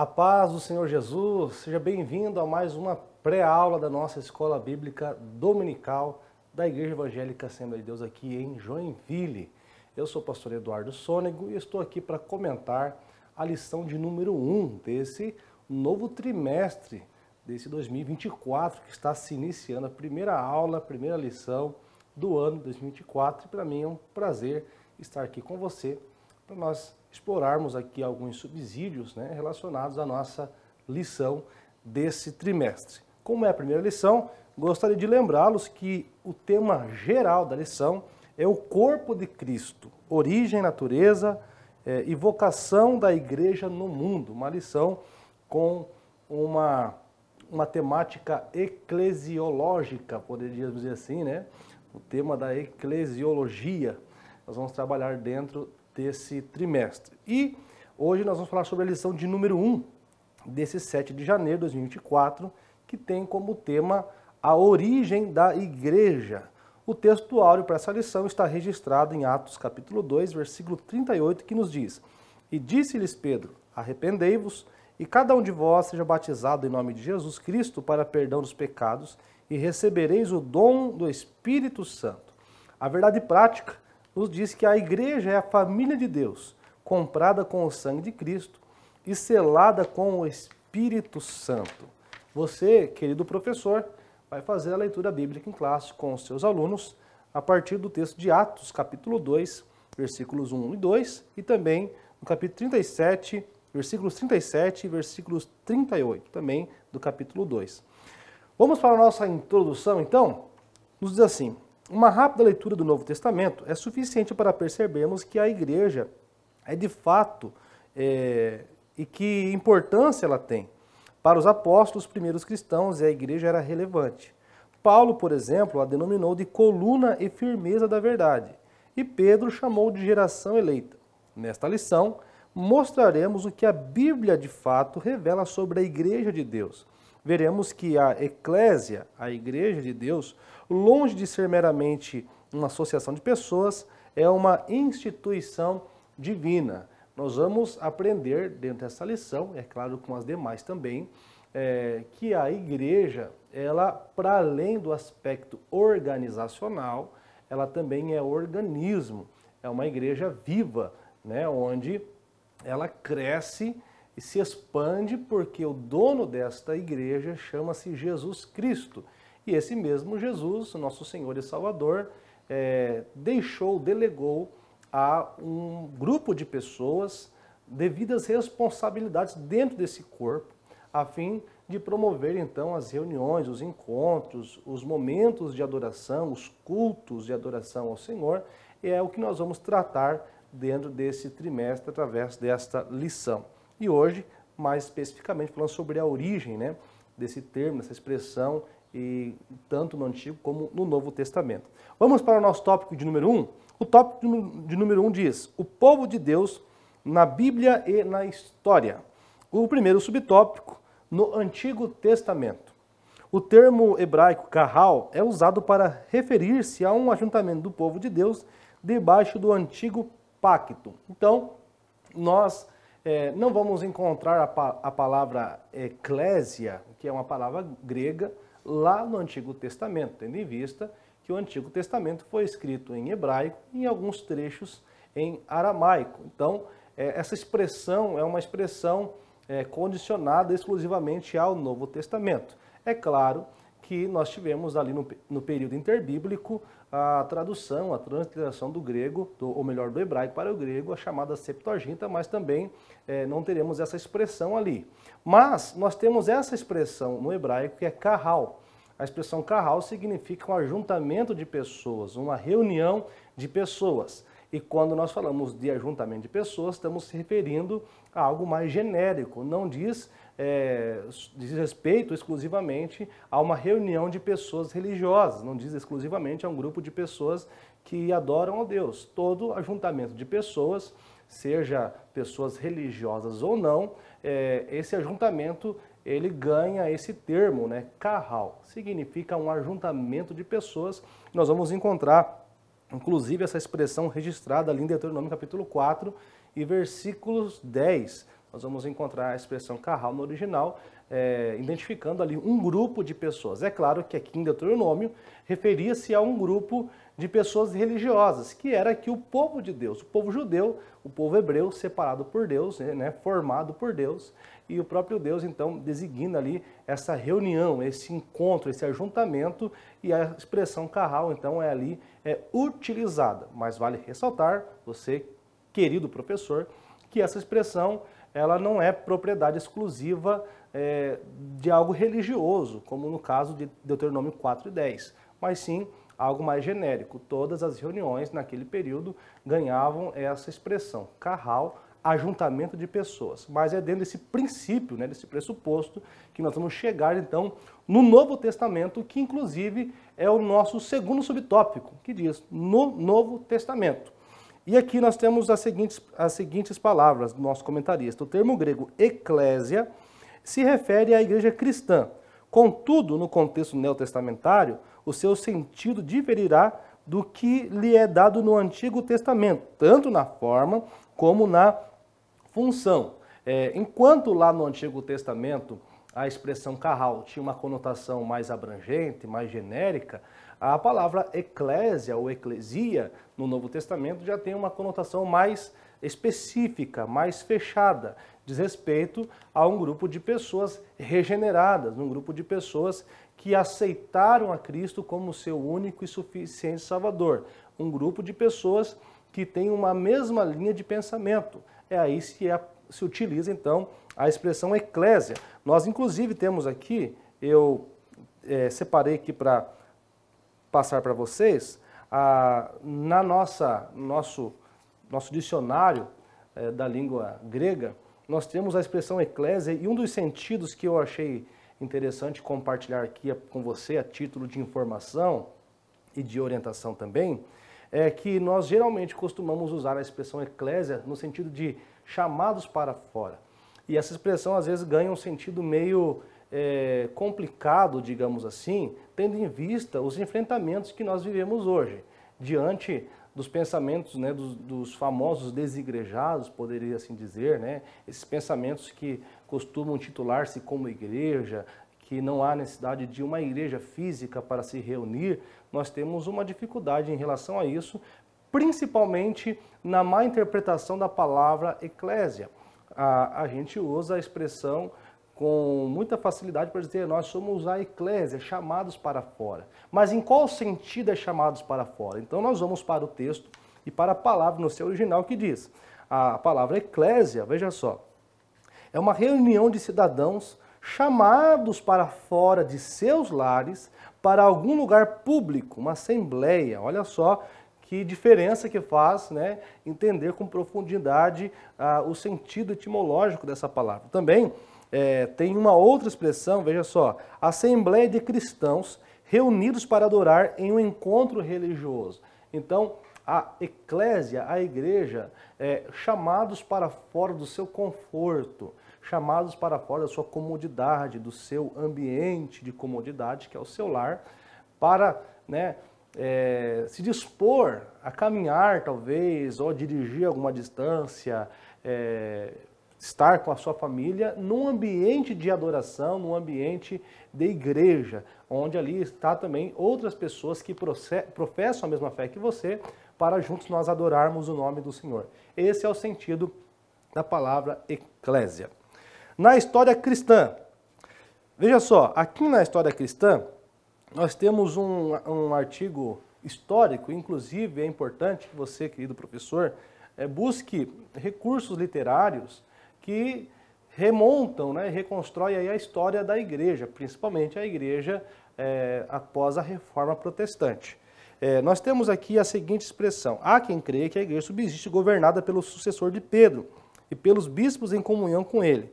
A paz do Senhor Jesus, seja bem-vindo a mais uma pré-aula da nossa Escola Bíblica Dominical da Igreja Evangélica Assembleia de Deus aqui em Joinville. Eu sou o pastor Eduardo Sônego e estou aqui para comentar a lição de número 1 desse novo trimestre desse 2024 que está se iniciando, a primeira aula, a primeira lição do ano 2024 e para mim é um prazer estar aqui com você para nós explorarmos aqui alguns subsídios né, relacionados à nossa lição desse trimestre. Como é a primeira lição, gostaria de lembrá-los que o tema geral da lição é o corpo de Cristo, origem, natureza é, e vocação da igreja no mundo. Uma lição com uma, uma temática eclesiológica, poderíamos dizer assim, né? O tema da eclesiologia. Nós vamos trabalhar dentro desse trimestre. E hoje nós vamos falar sobre a lição de número 1 desse 7 de janeiro de 2024, que tem como tema a origem da igreja. O texto áureo para essa lição está registrado em Atos capítulo 2, versículo 38, que nos diz: E disse-lhes Pedro: Arrependei-vos e cada um de vós seja batizado em nome de Jesus Cristo para perdão dos pecados e recebereis o dom do Espírito Santo. A verdade prática nos diz que a igreja é a família de Deus, comprada com o sangue de Cristo e selada com o Espírito Santo. Você, querido professor, vai fazer a leitura bíblica em classe com os seus alunos a partir do texto de Atos, capítulo 2, versículos 1 e 2, e também no capítulo 37, versículos 37 e versículos 38, também do capítulo 2. Vamos para a nossa introdução, então? Nos diz assim: uma rápida leitura do Novo Testamento é suficiente para percebermos que a igreja é de fato é, e que importância ela tem. Para os apóstolos, os primeiros cristãos, a igreja era relevante. Paulo, por exemplo, a denominou de coluna e firmeza da verdade, e Pedro chamou de geração eleita. Nesta lição, mostraremos o que a Bíblia de fato revela sobre a igreja de Deus veremos que a eclésia, a igreja de Deus, longe de ser meramente uma associação de pessoas, é uma instituição divina. Nós vamos aprender dentro dessa lição, é claro com as demais também, é, que a igreja, ela para além do aspecto organizacional, ela também é organismo, é uma igreja viva, né, onde ela cresce e se expande porque o dono desta igreja chama-se Jesus Cristo. E esse mesmo Jesus, nosso Senhor e Salvador, é, deixou, delegou a um grupo de pessoas devidas responsabilidades dentro desse corpo, a fim de promover então as reuniões, os encontros, os momentos de adoração, os cultos de adoração ao Senhor, e é o que nós vamos tratar dentro desse trimestre através desta lição. E hoje, mais especificamente, falando sobre a origem né, desse termo, dessa expressão, e tanto no Antigo como no Novo Testamento. Vamos para o nosso tópico de número 1? Um. O tópico de número 1 um diz: O povo de Deus na Bíblia e na história. O primeiro subtópico, no Antigo Testamento. O termo hebraico kahal é usado para referir-se a um ajuntamento do povo de Deus debaixo do antigo pacto. Então, nós é, não vamos encontrar a, pa a palavra eclésia, que é uma palavra grega, lá no Antigo Testamento, tendo em vista que o Antigo Testamento foi escrito em hebraico e em alguns trechos em aramaico. Então, é, essa expressão é uma expressão é, condicionada exclusivamente ao Novo Testamento. É claro que nós tivemos ali no, no período interbíblico a tradução, a transliteração do grego, do, ou melhor, do hebraico para o grego, a chamada Septuaginta, mas também é, não teremos essa expressão ali. Mas nós temos essa expressão no hebraico que é carral. A expressão carral significa um ajuntamento de pessoas, uma reunião de pessoas. E quando nós falamos de ajuntamento de pessoas, estamos se referindo a algo mais genérico. Não diz é, diz respeito exclusivamente a uma reunião de pessoas religiosas, não diz exclusivamente a um grupo de pessoas que adoram a Deus. Todo ajuntamento de pessoas, seja pessoas religiosas ou não, é, esse ajuntamento ele ganha esse termo, né? Carral. Significa um ajuntamento de pessoas. Nós vamos encontrar, inclusive, essa expressão registrada ali em Deuteronômio capítulo 4 e versículos 10 nós vamos encontrar a expressão carral no original, é, identificando ali um grupo de pessoas. É claro que aqui em Deuteronômio referia-se a um grupo de pessoas religiosas, que era aqui o povo de Deus, o povo judeu, o povo hebreu separado por Deus, né, né, formado por Deus, e o próprio Deus então designa ali essa reunião, esse encontro, esse ajuntamento, e a expressão carral então é ali é utilizada. Mas vale ressaltar, você querido professor, que essa expressão ela não é propriedade exclusiva é, de algo religioso, como no caso de Deuteronômio 4 e 10, mas sim algo mais genérico. Todas as reuniões naquele período ganhavam essa expressão, carral, ajuntamento de pessoas. Mas é dentro desse princípio, né, desse pressuposto, que nós vamos chegar então no Novo Testamento, que inclusive é o nosso segundo subtópico, que diz no Novo Testamento. E aqui nós temos as seguintes, as seguintes palavras do nosso comentarista. O termo grego eclésia se refere à igreja cristã. Contudo, no contexto neotestamentário, o seu sentido diferirá do que lhe é dado no Antigo Testamento, tanto na forma como na função. É, enquanto lá no Antigo Testamento a expressão carral tinha uma conotação mais abrangente, mais genérica, a palavra eclésia ou eclesia no Novo Testamento já tem uma conotação mais específica, mais fechada, diz respeito a um grupo de pessoas regeneradas, um grupo de pessoas que aceitaram a Cristo como seu único e suficiente Salvador, um grupo de pessoas que tem uma mesma linha de pensamento. É aí que é, se utiliza então a expressão eclésia. Nós inclusive temos aqui, eu é, separei aqui para passar para vocês, ah, na nossa nosso nosso dicionário é, da língua grega, nós temos a expressão eclésia e um dos sentidos que eu achei interessante compartilhar aqui com você a título de informação e de orientação também, é que nós geralmente costumamos usar a expressão eclésia no sentido de chamados para fora. E essa expressão às vezes ganha um sentido meio é, complicado, digamos assim, tendo em vista os enfrentamentos que nós vivemos hoje, diante dos pensamentos né, dos, dos, famosos desigrejados, poderia assim dizer, né, esses pensamentos que costumam titular-se como igreja, que não há necessidade de uma igreja física para se reunir, nós temos uma dificuldade em relação a isso, principalmente na má interpretação da palavra eclésia. A, a gente usa a expressão com muita facilidade para dizer nós somos a eclésia, chamados para fora. Mas em qual sentido é chamados para fora? Então nós vamos para o texto e para a palavra no seu original que diz. A palavra eclésia, veja só, é uma reunião de cidadãos chamados para fora de seus lares para algum lugar público, uma assembleia. Olha só que diferença que faz né, entender com profundidade ah, o sentido etimológico dessa palavra. Também é, tem uma outra expressão, veja só, Assembleia de Cristãos reunidos para adorar em um encontro religioso. Então, a eclésia, a igreja, é, chamados para fora do seu conforto, chamados para fora da sua comodidade, do seu ambiente de comodidade, que é o seu lar, para né, é, se dispor a caminhar, talvez, ou dirigir alguma distância, é, estar com a sua família num ambiente de adoração, num ambiente de igreja, onde ali está também outras pessoas que professam a mesma fé que você, para juntos nós adorarmos o nome do Senhor. Esse é o sentido da palavra eclésia. Na história cristã, veja só, aqui na história cristã, nós temos um, um artigo histórico, inclusive é importante que você, querido professor, é, busque recursos literários que remontam, né, reconstrói aí a história da igreja, principalmente a igreja é, após a reforma protestante. É, nós temos aqui a seguinte expressão: há quem crê que a igreja subsiste governada pelo sucessor de Pedro e pelos bispos em comunhão com ele.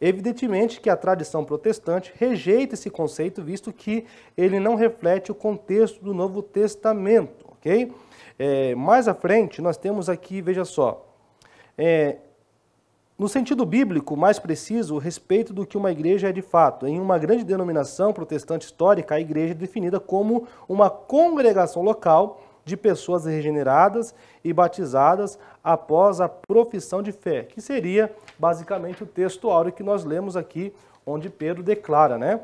Evidentemente que a tradição protestante rejeita esse conceito, visto que ele não reflete o contexto do Novo Testamento, ok? É, mais à frente, nós temos aqui, veja só, é, no sentido bíblico, mais preciso, o respeito do que uma igreja é de fato. Em uma grande denominação protestante histórica, a igreja é definida como uma congregação local de pessoas regeneradas e batizadas após a profissão de fé, que seria basicamente o texto áureo que nós lemos aqui, onde Pedro declara, né?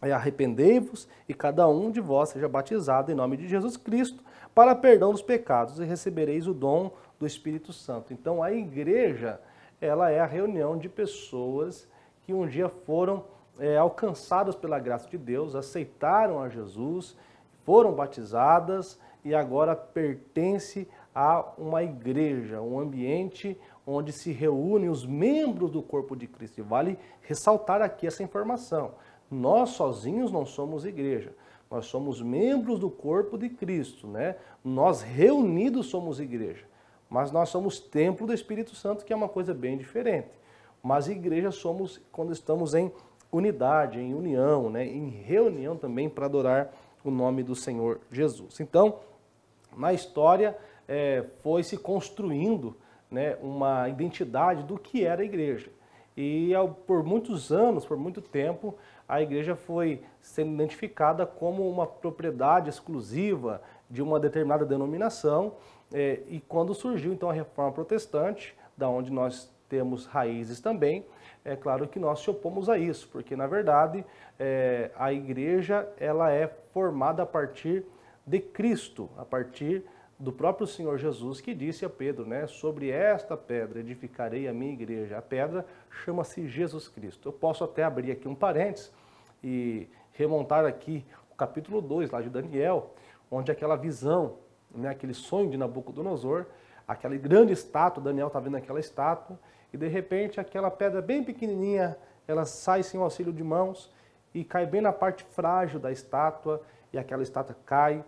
É, Arrependei-vos e cada um de vós seja batizado em nome de Jesus Cristo para perdão dos pecados e recebereis o dom do Espírito Santo. Então a igreja ela é a reunião de pessoas que um dia foram é, alcançadas pela graça de Deus, aceitaram a Jesus, foram batizadas e agora pertence a uma igreja, um ambiente onde se reúnem os membros do corpo de Cristo. E vale ressaltar aqui essa informação. Nós sozinhos não somos igreja. Nós somos membros do corpo de Cristo, né? Nós reunidos somos igreja. Mas nós somos templo do Espírito Santo, que é uma coisa bem diferente. Mas igreja somos quando estamos em unidade, em união, né? em reunião também para adorar o nome do Senhor Jesus. Então, na história é, foi se construindo né, uma identidade do que era a igreja. E ao, por muitos anos, por muito tempo, a igreja foi sendo identificada como uma propriedade exclusiva de uma determinada denominação é, e quando surgiu então a reforma protestante, da onde nós temos raízes também, é claro que nós se opomos a isso, porque na verdade é, a igreja ela é formada a partir de Cristo, a partir do próprio Senhor Jesus que disse a Pedro, né, sobre esta pedra edificarei a minha igreja. A pedra chama-se Jesus Cristo. Eu posso até abrir aqui um parênteses e remontar aqui o capítulo 2 lá de Daniel, onde aquela visão né, aquele sonho de Nabucodonosor, aquela grande estátua, Daniel está vendo aquela estátua, e de repente aquela pedra bem pequenininha, ela sai sem o auxílio de mãos e cai bem na parte frágil da estátua, e aquela estátua cai,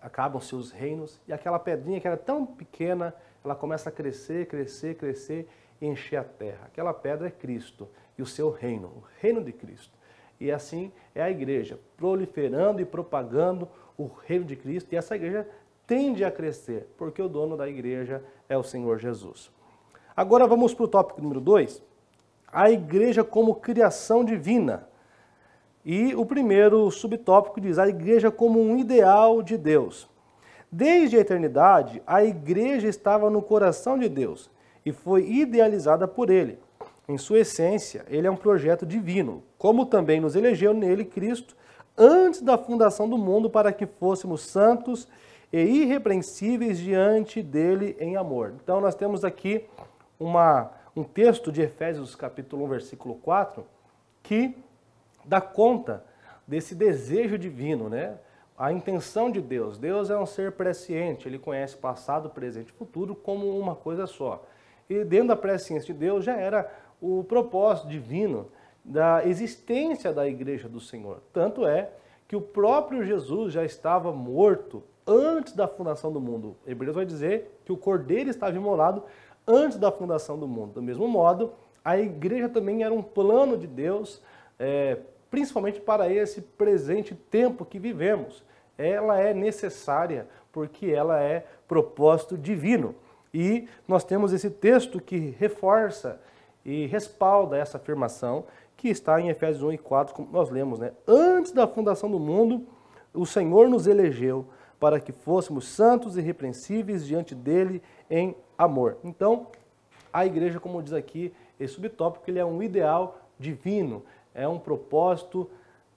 acabam seus reinos, e aquela pedrinha que era tão pequena, ela começa a crescer, crescer, crescer e encher a terra. Aquela pedra é Cristo e o seu reino, o reino de Cristo. E assim é a igreja, proliferando e propagando o reino de Cristo, e essa igreja tende a crescer, porque o dono da igreja é o Senhor Jesus. Agora vamos para o tópico número 2, a igreja como criação divina. E o primeiro subtópico diz a igreja como um ideal de Deus. Desde a eternidade, a igreja estava no coração de Deus e foi idealizada por ele. Em sua essência, ele é um projeto divino, como também nos elegeu nele Cristo antes da fundação do mundo para que fôssemos santos e irrepreensíveis diante dele em amor. Então nós temos aqui uma, um texto de Efésios capítulo 1, versículo 4, que dá conta desse desejo divino, né? A intenção de Deus. Deus é um ser presciente, ele conhece passado, presente e futuro como uma coisa só. E dentro da presciência de Deus já era o propósito divino da existência da igreja do Senhor. Tanto é que o próprio Jesus já estava morto antes da fundação do mundo. Hebreus vai dizer que o cordeiro estava imolado antes da fundação do mundo. Do mesmo modo, a igreja também era um plano de Deus, é, principalmente para esse presente tempo que vivemos. Ela é necessária porque ela é propósito divino. E nós temos esse texto que reforça e respalda essa afirmação que está em Efésios 1 e 4, como nós lemos, né? Antes da fundação do mundo, o Senhor nos elegeu para que fôssemos santos e repreensíveis diante dele em amor. Então, a igreja, como diz aqui esse subtópico, ele é um ideal divino, é um propósito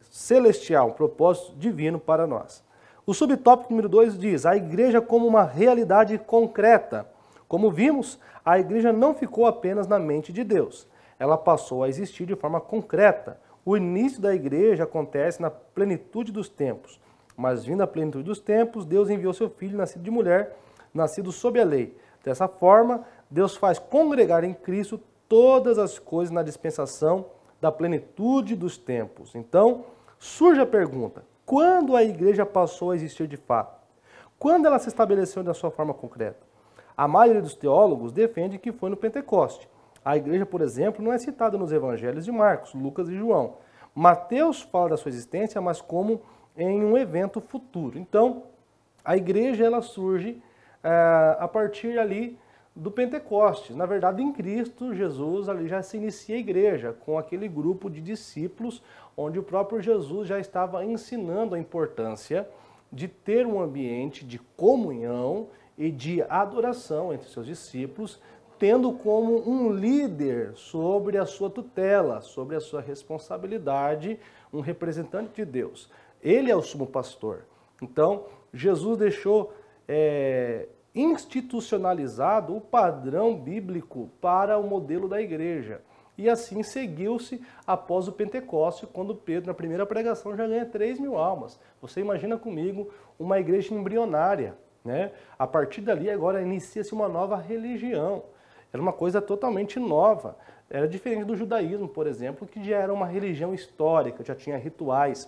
celestial, um propósito divino para nós. O subtópico número 2 diz: a igreja como uma realidade concreta. Como vimos, a igreja não ficou apenas na mente de Deus, ela passou a existir de forma concreta. O início da igreja acontece na plenitude dos tempos. Mas vindo a plenitude dos tempos, Deus enviou seu filho, nascido de mulher, nascido sob a lei. Dessa forma, Deus faz congregar em Cristo todas as coisas na dispensação da plenitude dos tempos. Então, surge a pergunta: quando a igreja passou a existir de fato? Quando ela se estabeleceu da sua forma concreta? A maioria dos teólogos defende que foi no Pentecoste. A igreja, por exemplo, não é citada nos evangelhos de Marcos, Lucas e João. Mateus fala da sua existência, mas como em um evento futuro. Então, a igreja ela surge é, a partir ali do Pentecostes. Na verdade, em Cristo Jesus ali já se inicia a igreja com aquele grupo de discípulos onde o próprio Jesus já estava ensinando a importância de ter um ambiente de comunhão e de adoração entre seus discípulos, tendo como um líder sobre a sua tutela, sobre a sua responsabilidade, um representante de Deus. Ele é o sumo pastor. Então, Jesus deixou é, institucionalizado o padrão bíblico para o modelo da igreja. E assim seguiu-se após o Pentecostes quando Pedro, na primeira pregação, já ganha 3 mil almas. Você imagina comigo uma igreja embrionária. Né? A partir dali, agora inicia-se uma nova religião. Era uma coisa totalmente nova. Era diferente do judaísmo, por exemplo, que já era uma religião histórica, já tinha rituais,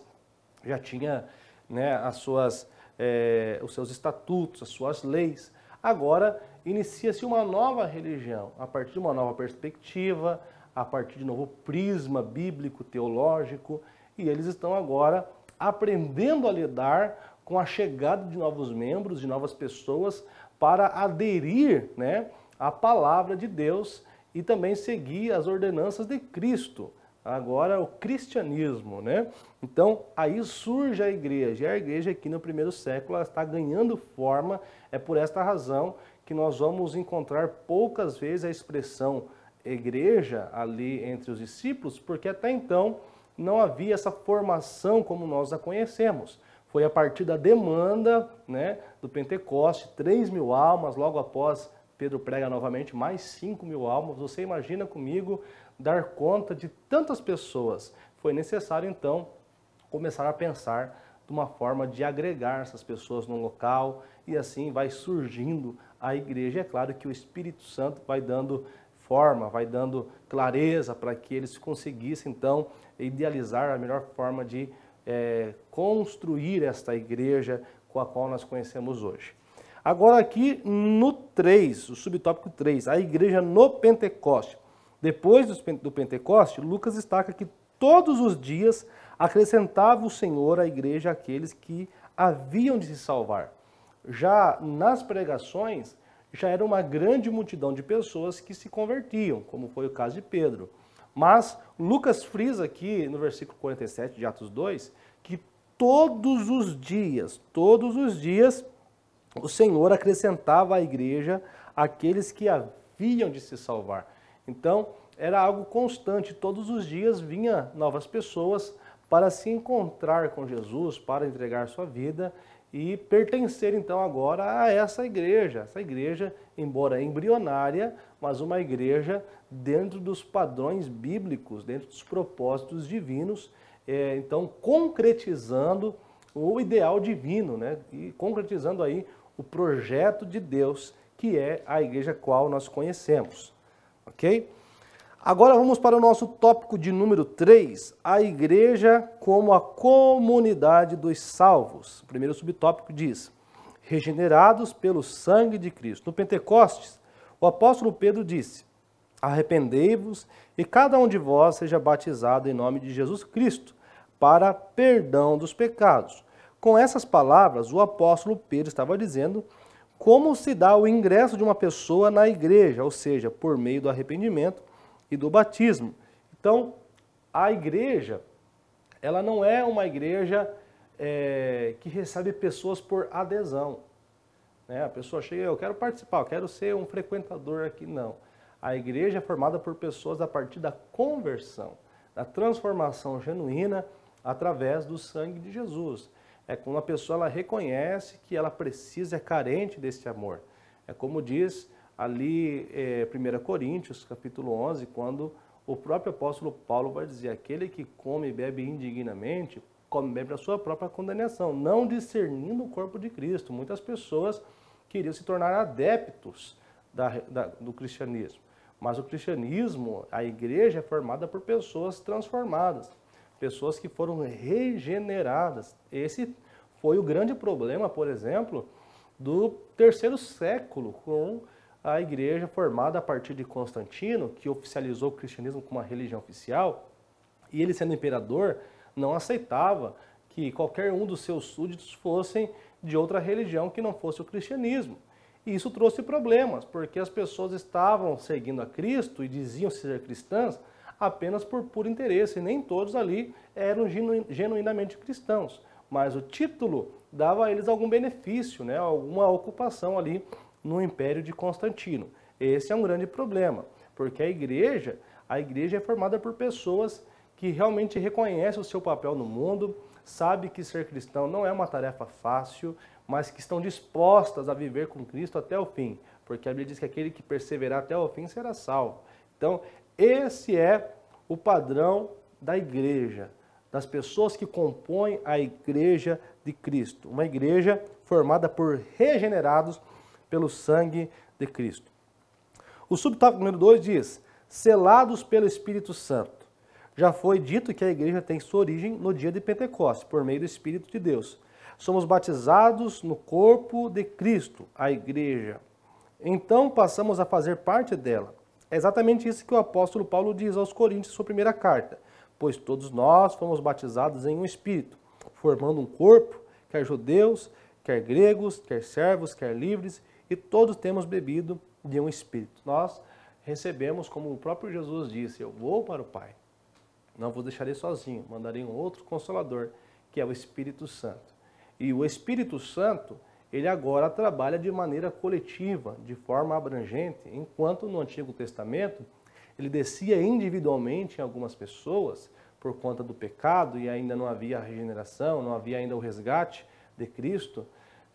já tinha né, as suas, é, os seus estatutos, as suas leis. Agora inicia-se uma nova religião, a partir de uma nova perspectiva, a partir de um novo prisma bíblico, teológico, e eles estão agora aprendendo a lidar com a chegada de novos membros, de novas pessoas, para aderir né, à palavra de Deus e também seguir as ordenanças de Cristo agora o cristianismo, né? Então, aí surge a igreja, e a igreja aqui no primeiro século está ganhando forma, é por esta razão que nós vamos encontrar poucas vezes a expressão igreja ali entre os discípulos, porque até então não havia essa formação como nós a conhecemos. Foi a partir da demanda né, do Pentecoste, 3 mil almas, logo após Pedro prega novamente mais 5 mil almas. Você imagina comigo dar conta de tantas pessoas. Foi necessário, então, começar a pensar de uma forma de agregar essas pessoas no local e assim vai surgindo a igreja. É claro que o Espírito Santo vai dando forma, vai dando clareza para que eles conseguissem então idealizar a melhor forma de é, construir esta igreja com a qual nós conhecemos hoje. Agora aqui no 3, o subtópico 3, a igreja no Pentecostes depois do Pentecoste, Lucas destaca que todos os dias acrescentava o Senhor à igreja aqueles que haviam de se salvar. Já nas pregações, já era uma grande multidão de pessoas que se convertiam, como foi o caso de Pedro. Mas Lucas frisa aqui no versículo 47 de Atos 2 que todos os dias, todos os dias, o Senhor acrescentava à igreja aqueles que haviam de se salvar. Então, era algo constante, todos os dias vinha novas pessoas para se encontrar com Jesus, para entregar sua vida e pertencer então agora a essa igreja, essa igreja, embora embrionária, mas uma igreja dentro dos padrões bíblicos, dentro dos propósitos divinos, é, então concretizando o ideal divino, né? E concretizando aí o projeto de Deus que é a igreja qual nós conhecemos ok? Agora vamos para o nosso tópico de número 3, a igreja como a comunidade dos salvos. O primeiro subtópico diz: regenerados pelo sangue de Cristo. No Pentecostes, o apóstolo Pedro disse: Arrependei-vos e cada um de vós seja batizado em nome de Jesus Cristo, para perdão dos pecados. Com essas palavras, o apóstolo Pedro estava dizendo como se dá o ingresso de uma pessoa na igreja, ou seja, por meio do arrependimento e do batismo. Então, a igreja, ela não é uma igreja é, que recebe pessoas por adesão. Né? A pessoa chega, eu quero participar, eu quero ser um frequentador aqui. Não. A igreja é formada por pessoas a partir da conversão, da transformação genuína através do sangue de Jesus. É quando a pessoa ela reconhece que ela precisa, é carente desse amor. É como diz ali é, eh, 1 Coríntios, capítulo 11, quando o próprio apóstolo Paulo vai dizer: aquele que come e bebe indignamente, come e bebe a sua própria condenação, não discernindo o corpo de Cristo. Muitas pessoas queriam se tornar adeptos da, da, do cristianismo. Mas o cristianismo, a igreja é formada por pessoas transformadas pessoas que foram regeneradas. Esse foi o grande problema, por exemplo, do terceiro século, com a igreja formada a partir de Constantino, que oficializou o cristianismo como uma religião oficial, e ele, sendo imperador, não aceitava que qualquer um dos seus súditos fossem de outra religião que não fosse o cristianismo. E isso trouxe problemas, porque as pessoas estavam seguindo a Cristo e diziam ser cristãs, apenas por puro interesse, nem todos ali eram genuinamente cristãos, mas o título dava a eles algum benefício, né, alguma ocupação ali no Império de Constantino. Esse é um grande problema, porque a igreja, a igreja é formada por pessoas que realmente reconhecem o seu papel no mundo, sabe que ser cristão não é uma tarefa fácil, mas que estão dispostas a viver com Cristo até o fim, porque a Bíblia diz que aquele que perseverar até o fim será salvo. Então, esse é o padrão da igreja, das pessoas que compõem a igreja de Cristo. Uma igreja formada por regenerados pelo sangue de Cristo. O subtópico número 2 diz: selados pelo Espírito Santo. Já foi dito que a igreja tem sua origem no dia de Pentecostes, por meio do Espírito de Deus. Somos batizados no corpo de Cristo, a igreja. Então passamos a fazer parte dela. É exatamente isso que o apóstolo Paulo diz aos Coríntios em sua primeira carta. Pois todos nós fomos batizados em um espírito, formando um corpo, quer judeus, quer gregos, quer servos, quer livres, e todos temos bebido de um espírito. Nós recebemos, como o próprio Jesus disse, eu vou para o Pai. Não vos deixarei sozinho, mandarei um outro consolador, que é o Espírito Santo. E o Espírito Santo, ele agora trabalha de maneira coletiva, de forma abrangente, enquanto no Antigo Testamento ele descia individualmente em algumas pessoas por conta do pecado e ainda não havia a regeneração, não havia ainda o resgate de Cristo.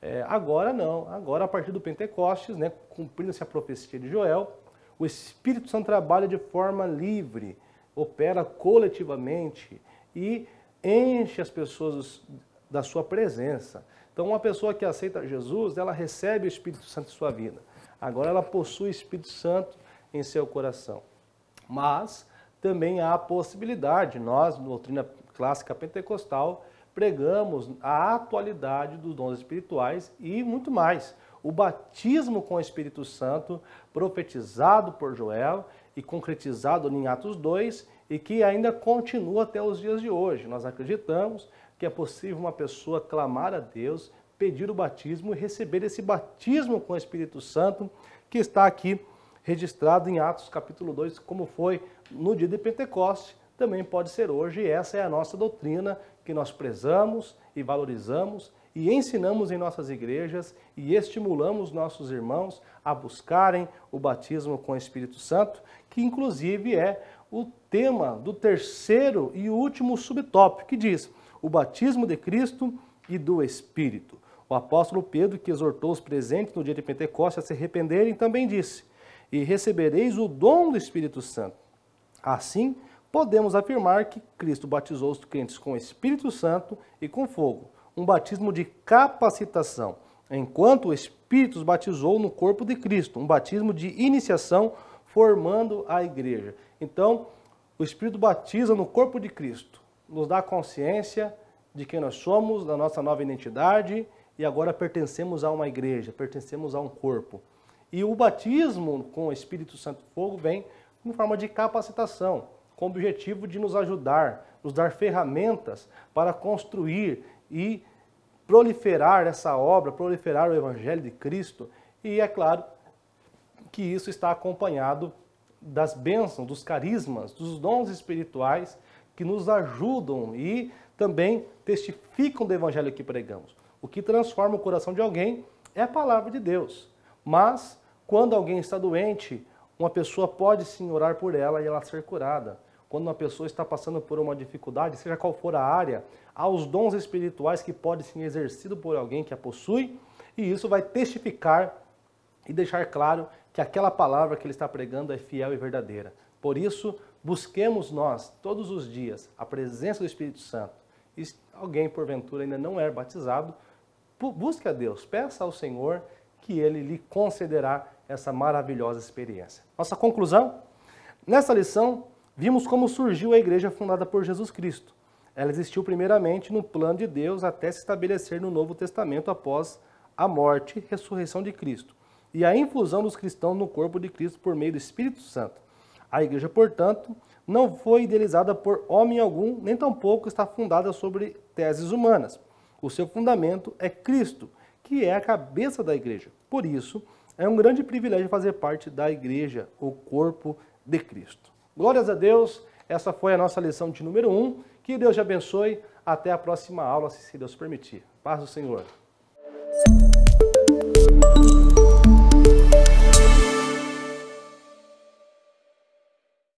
É, agora não, agora a partir do Pentecostes, né, cumprindo-se a profecia de Joel, o Espírito Santo trabalha de forma livre, opera coletivamente e enche as pessoas da sua presença. Então, uma pessoa que aceita Jesus, ela recebe o Espírito Santo em sua vida. Agora, ela possui o Espírito Santo em seu coração. Mas também há a possibilidade, nós, doutrina clássica pentecostal, pregamos a atualidade dos dons espirituais e muito mais. O batismo com o Espírito Santo, profetizado por Joel e concretizado em Atos 2, e que ainda continua até os dias de hoje. Nós acreditamos que é possível uma pessoa clamar a Deus, pedir o batismo e receber esse batismo com o Espírito Santo que está aqui registrado em Atos capítulo 2, como foi no dia de Pentecoste, também pode ser hoje, essa é a nossa doutrina que nós prezamos e valorizamos e ensinamos em nossas igrejas e estimulamos nossos irmãos a buscarem o batismo com o Espírito Santo, que inclusive é o tema do terceiro e último subtópico, que diz: o batismo de Cristo e do Espírito. O apóstolo Pedro, que exortou os presentes no dia de Pentecostes a se arrependerem, também disse: E recebereis o dom do Espírito Santo. Assim, podemos afirmar que Cristo batizou os crentes com o Espírito Santo e com fogo, um batismo de capacitação, enquanto o Espírito os batizou no corpo de Cristo, um batismo de iniciação formando a igreja. Então, o Espírito batiza no corpo de Cristo, nos dá consciência de quem nós somos, da nossa nova identidade e agora pertencemos a uma igreja, pertencemos a um corpo. E o batismo com o Espírito Santo Fogo vem em forma de capacitação, com o objetivo de nos ajudar, nos dar ferramentas para construir e proliferar essa obra, proliferar o Evangelho de Cristo. E é claro que isso está acompanhado das bênçãos, dos carismas, dos dons espirituais que nos ajudam e também testificam do evangelho que pregamos. O que transforma o coração de alguém é a palavra de Deus. Mas quando alguém está doente, uma pessoa pode sim orar por ela e ela ser curada. Quando uma pessoa está passando por uma dificuldade, seja qual for a área, há os dons espirituais que podem ser exercidos por alguém que a possui, e isso vai testificar e deixar claro que aquela palavra que ele está pregando é fiel e verdadeira. Por isso, busquemos nós, todos os dias, a presença do Espírito Santo. E se alguém, porventura, ainda não é batizado, busque a Deus, peça ao Senhor que Ele lhe concederá essa maravilhosa experiência. Nossa conclusão? Nessa lição, vimos como surgiu a igreja fundada por Jesus Cristo. Ela existiu primeiramente no plano de Deus até se estabelecer no Novo Testamento após a morte e ressurreição de Cristo e a infusão dos cristãos no corpo de Cristo por meio do Espírito Santo. A igreja, portanto, não foi idealizada por homem algum, nem tampouco está fundada sobre teses humanas. O seu fundamento é Cristo, que é a cabeça da igreja. Por isso, é um grande privilégio fazer parte da igreja, o corpo de Cristo. Glórias a Deus, essa foi a nossa lição de número 1. Um. Que Deus te abençoe. Até a próxima aula, se Deus permitir. Paz do Senhor.